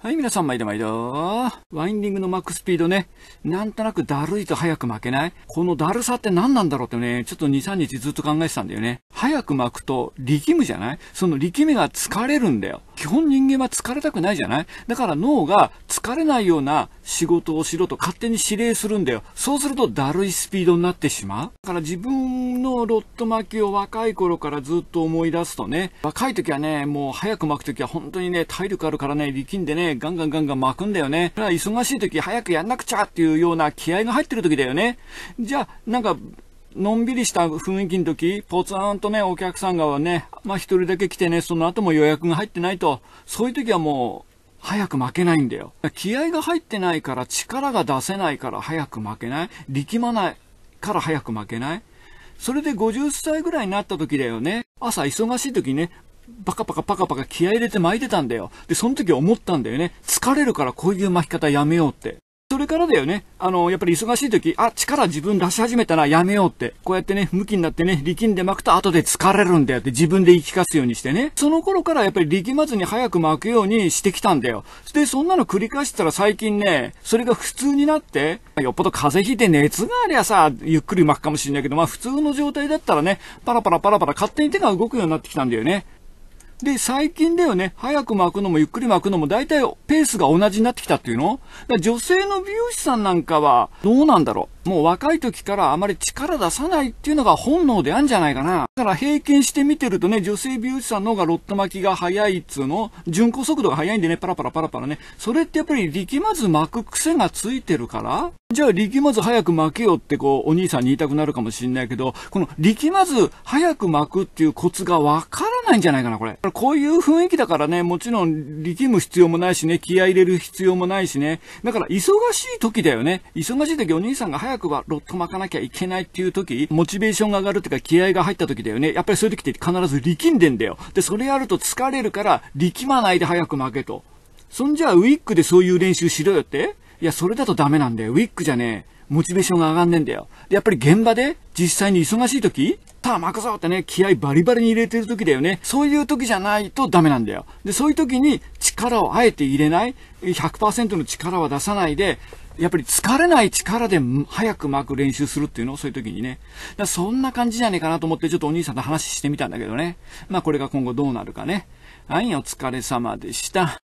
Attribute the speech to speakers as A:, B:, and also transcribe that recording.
A: はい、皆さん毎まい度。ワインディングのマックスピードね。なんとなくだるいと早く巻けないこのだるさって何なんだろうってね、ちょっと2、3日ずっと考えてたんだよね。早く巻くと力むじゃないその力みが疲れるんだよ。基本人間は疲れたくないじゃないだから脳が疲れないような仕事をしろと勝手に指令するんだよ。そうするとだるいスピードになってしまう。だから自分のロット巻きを若い頃からずっと思い出すとね、若い時はね、もう早く巻く時は本当にね、体力あるからね、力んでね、ガンガンガンガン巻くんだよね。だから忙しい時早くやんなくちゃっていうような気合が入ってる時だよね。じゃあ、なんか、のんびりした雰囲気の時、ポツーンとね、お客さんがね、まあ一人だけ来てね、その後も予約が入ってないと、そういう時はもう、早く負けないんだよ。気合が入ってないから力が出せないから早く負けない。力まないから早く負けない。それで50歳ぐらいになった時だよね。朝忙しい時ね、パカパカパカパカ気合入れて巻いてたんだよ。で、その時思ったんだよね。疲れるからこういう巻き方やめようって。それからだよね。あの、やっぱり忙しい時、あ、力自分出し始めたらやめようって。こうやってね、向きになってね、力んで巻くと後で疲れるんだよって自分で言い聞かすようにしてね。その頃からやっぱり力まずに早く巻くようにしてきたんだよ。で、そんなの繰り返したら最近ね、それが普通になって、よっぽど風邪ひいて熱がありゃさ、ゆっくり巻くかもしれないけど、まあ普通の状態だったらね、パラパラパラパラ勝手に手が動くようになってきたんだよね。で、最近だよね、早く巻くのもゆっくり巻くのも大体ペースが同じになってきたっていうの女性の美容師さんなんかはどうなんだろうもう若い時からあまり力出さないっていうのが本能であるんじゃないかな。だから平均してみてるとね、女性美容師さんの方がロット巻きが早いっつうの、巡航速度が速いんでね、パラパラパラパラね。それってやっぱり力まず巻く癖がついてるからじゃあ力まず早く巻けよってこう、お兄さんに言いたくなるかもしれないけど、この力まず早く巻くっていうコツがわかないんじゃないかな、これ。こういう雰囲気だからね、もちろん力む必要もないしね、気合入れる必要もないしね。だから、忙しい時だよね。忙しい時、お兄さんが早くはロット巻かなきゃいけないっていう時、モチベーションが上がるっていうか、気合が入った時だよね。やっぱりそういう時って必ず力んでんだよ。で、それやると疲れるから、力まないで早く負けと。そんじゃあ、ウィッグでそういう練習しろよっていや、それだとダメなんだよ。ウィッグじゃねえ。モチベーションが上がんねえんだよ。で、やっぱり現場で実際に忙しい時たあ、巻くぞってね、気合バリバリに入れてる時だよね。そういう時じゃないとダメなんだよ。で、そういう時に力をあえて入れない、100%の力は出さないで、やっぱり疲れない力で早く巻く練習するっていうのをそういう時にね。だそんな感じじゃねえかなと思ってちょっとお兄さんと話してみたんだけどね。まあこれが今後どうなるかね。はい、お疲れ様でした。